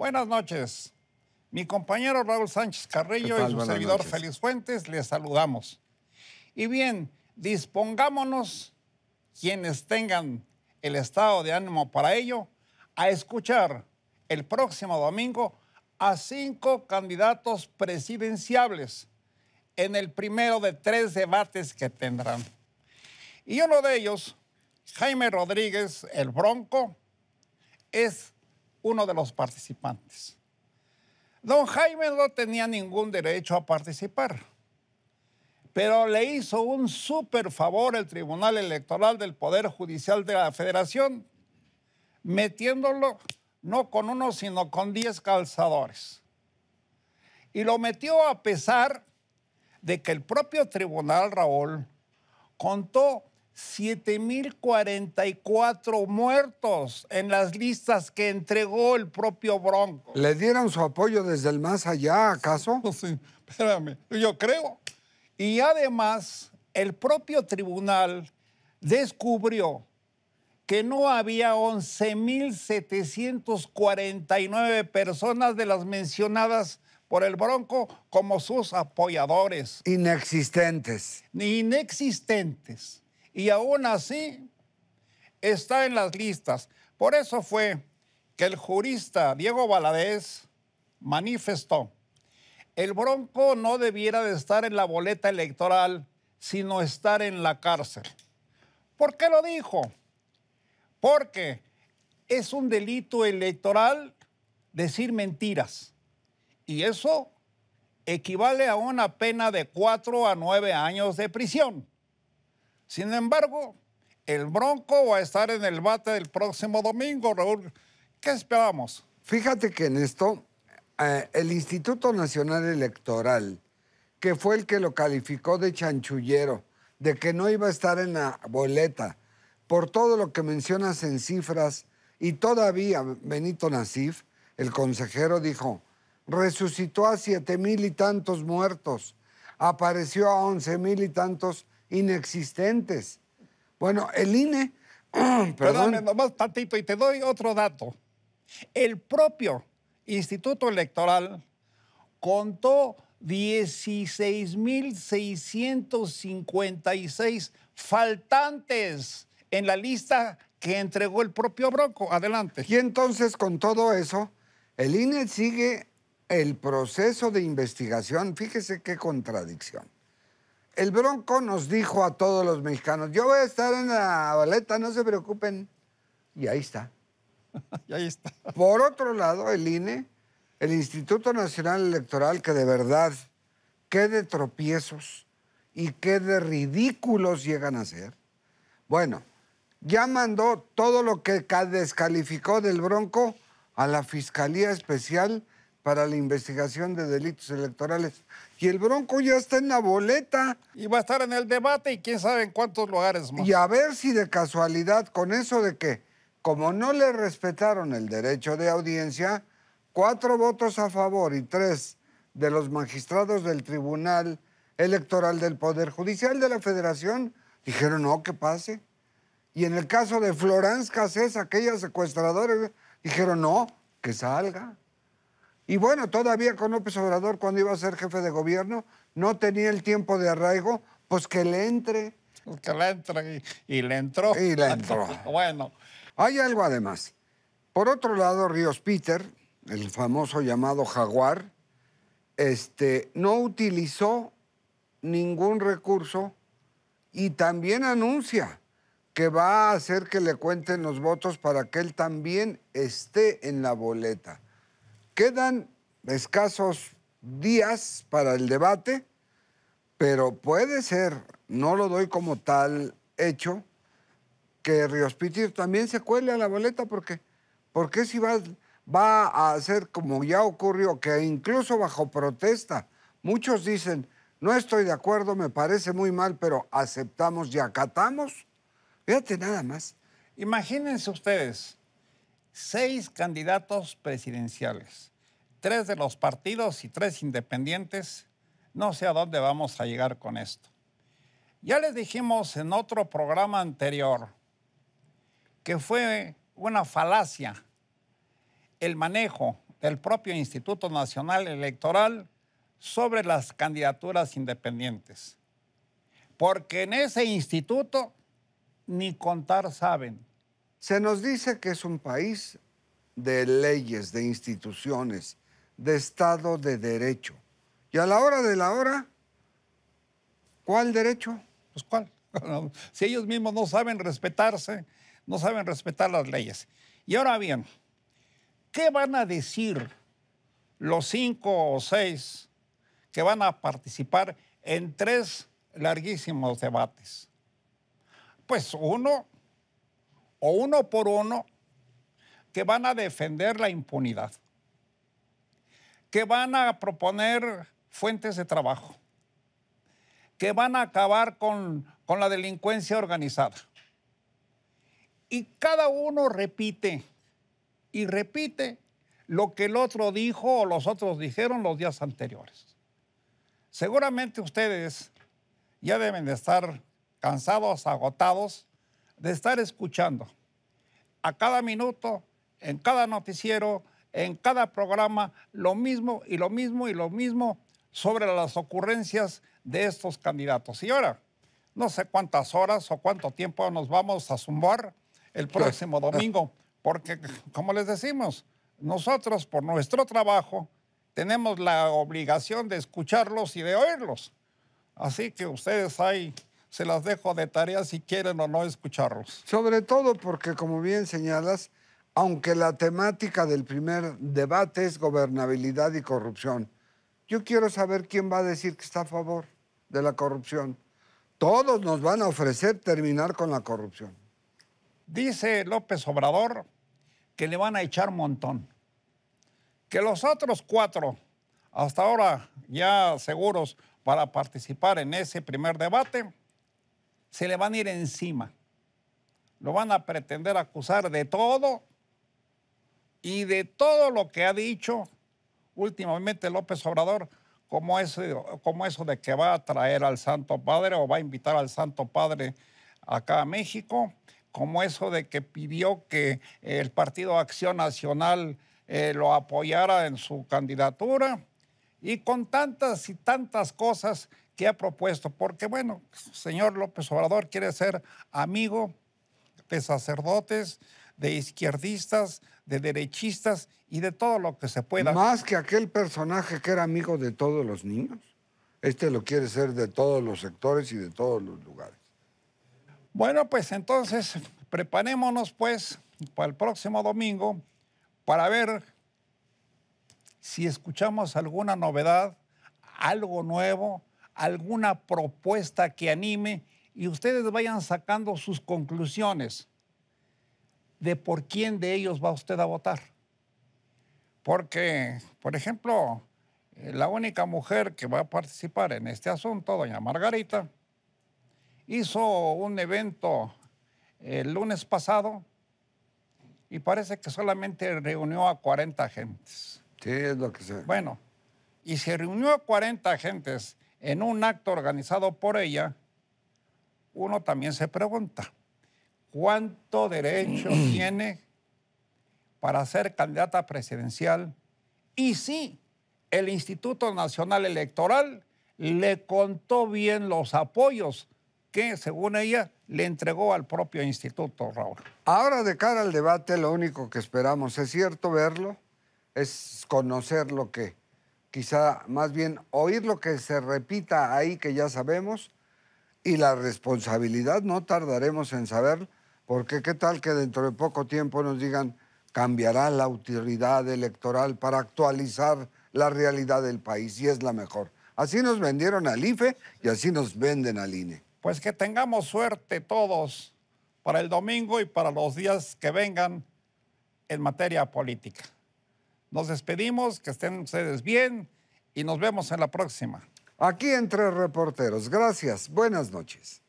Buenas noches. Mi compañero Raúl Sánchez Carrillo y su servidor Félix Fuentes les saludamos. Y bien, dispongámonos, quienes tengan el estado de ánimo para ello, a escuchar el próximo domingo a cinco candidatos presidenciables en el primero de tres debates que tendrán. Y uno de ellos, Jaime Rodríguez, el Bronco, es uno de los participantes. Don Jaime no tenía ningún derecho a participar, pero le hizo un súper favor el Tribunal Electoral del Poder Judicial de la Federación, metiéndolo no con uno, sino con diez calzadores. Y lo metió a pesar de que el propio tribunal, Raúl, contó 7.044 muertos en las listas que entregó el propio Bronco. ¿Le dieron su apoyo desde el más allá, acaso? sí, espérame, yo creo. Y además, el propio tribunal descubrió que no había 11.749 personas de las mencionadas por el Bronco como sus apoyadores. Inexistentes. Inexistentes y aún así está en las listas. Por eso fue que el jurista Diego Valadez manifestó, el bronco no debiera de estar en la boleta electoral, sino estar en la cárcel. ¿Por qué lo dijo? Porque es un delito electoral decir mentiras. Y eso equivale a una pena de cuatro a nueve años de prisión. Sin embargo, el Bronco va a estar en el bate del próximo domingo, Raúl. ¿Qué esperamos? Fíjate que en esto, eh, el Instituto Nacional Electoral, que fue el que lo calificó de chanchullero, de que no iba a estar en la boleta, por todo lo que mencionas en cifras, y todavía Benito Nasif, el consejero, dijo, resucitó a siete mil y tantos muertos, apareció a once mil y tantos inexistentes. Bueno, el INE... Perdón. nomás tantito y te doy otro dato. El propio Instituto Electoral contó 16.656 faltantes en la lista que entregó el propio Bronco. Adelante. Y entonces, con todo eso, el INE sigue el proceso de investigación. Fíjese qué contradicción el Bronco nos dijo a todos los mexicanos, yo voy a estar en la baleta, no se preocupen. Y ahí está. y ahí está. Por otro lado, el INE, el Instituto Nacional Electoral, que de verdad, qué de tropiezos y qué de ridículos llegan a ser. Bueno, ya mandó todo lo que descalificó del Bronco a la Fiscalía Especial para la investigación de delitos electorales. Y el Bronco ya está en la boleta. Y va a estar en el debate y quién sabe en cuántos lugares más. Y a ver si de casualidad, con eso de que, como no le respetaron el derecho de audiencia, cuatro votos a favor y tres de los magistrados del Tribunal Electoral del Poder Judicial de la Federación dijeron no, que pase. Y en el caso de florán Casés, aquella secuestradora, dijeron no, que salga. Y bueno, todavía con López Obrador, cuando iba a ser jefe de gobierno, no tenía el tiempo de arraigo, pues que le entre. Que le entre y, le entró. Y le entró. bueno. Hay algo además. Por otro lado, Ríos Peter, el famoso llamado jaguar, este, no utilizó ningún recurso y también anuncia que va a hacer que le cuenten los votos para que él también esté en la boleta quedan escasos días para el debate, pero puede ser, no lo doy como tal hecho, que Ríos Pichir también se cuele a la boleta porque, porque si va, va a hacer como ya ocurrió, que incluso bajo protesta, muchos dicen, no estoy de acuerdo, me parece muy mal, pero aceptamos y acatamos. Fíjate nada más. Imagínense ustedes, seis candidatos presidenciales tres de los partidos y tres independientes, no sé a dónde vamos a llegar con esto. Ya les dijimos en otro programa anterior que fue una falacia el manejo del propio Instituto Nacional Electoral sobre las candidaturas independientes. Porque en ese instituto ni contar saben. Se nos dice que es un país de leyes, de instituciones, de Estado de Derecho. Y a la hora de la hora, ¿cuál derecho? Pues cuál. si ellos mismos no saben respetarse, no saben respetar las leyes. Y ahora bien, ¿qué van a decir los cinco o seis que van a participar en tres larguísimos debates? Pues uno, o uno por uno, que van a defender la impunidad que van a proponer fuentes de trabajo, que van a acabar con, la delincuencia organizada. Y cada uno repite y repite lo que el otro dijo o los otros dijeron los días anteriores. Seguramente ustedes ya deben de estar cansados, agotados de estar escuchando a cada minuto, en cada noticiero, en cada programa lo mismo y lo mismo y lo mismo sobre las ocurrencias de estos candidatos. Y ahora, no sé cuántas horas o cuánto tiempo nos vamos a zumbar el próximo domingo, porque como les decimos, nosotros por nuestro trabajo tenemos la obligación de escucharlos y de oírlos. Así que ustedes ahí se las dejo de tarea si quieren o no escucharlos. Sobre todo porque, como bien señalas, aunque la temática del primer debate es gobernabilidad y corrupción. Yo quiero saber quién va a decir que está a favor de la corrupción. Todos nos van a ofrecer terminar con la corrupción. Dice López Obrador que le van a echar montón. Que los otros cuatro, hasta ahora ya seguros para participar en ese primer debate, se le van a ir encima. Lo van a pretender acusar de todo y de todo lo que ha dicho últimamente López Obrador, como eso, de que va a traer al Santo Padre o va a invitar al Santo Padre acá a México, como eso de que pidió que el Partido Acción Nacional eh, lo apoyara en su candidatura y con tantas y tantas cosas que ha propuesto, porque bueno, señor López Obrador quiere ser amigo de sacerdotes, de izquierdistas, de derechistas y de todo lo que se pueda. Más que aquel personaje que era amigo de todos los niños. Este lo quiere ser de todos los sectores y de todos los lugares. Bueno, pues entonces preparémonos pues para el próximo domingo para ver si escuchamos alguna novedad, algo nuevo, alguna propuesta que anime y ustedes vayan sacando sus conclusiones de por quién de ellos va usted a votar. Porque, por ejemplo, eh, la única mujer que va a participar en este asunto, doña Margarita, hizo un evento eh, el lunes pasado y parece que solamente reunió a 40 agentes. Sí, es lo que sé. Bueno, y se reunió a 40 agentes en un acto organizado por ella, uno también se pregunta, ¿Cuánto derecho tiene para ser candidata presidencial? Y si el Instituto Nacional Electoral le contó bien los apoyos que, según ella, le entregó al propio instituto, Raúl. Ahora, de cara al debate, lo único que esperamos, es cierto verlo, es conocer lo que, quizá más bien oír lo que se repita ahí que ya sabemos y la responsabilidad, no tardaremos en saberlo, porque qué tal que dentro de poco tiempo nos digan, cambiará la utilidad electoral para actualizar la realidad del país y es la mejor. Así nos vendieron al IFE y así nos venden al INE. Pues que tengamos suerte todos para el domingo y para los días que vengan en materia política. Nos despedimos, que estén ustedes bien y nos vemos en la próxima. Aquí entre reporteros. Gracias. Buenas noches.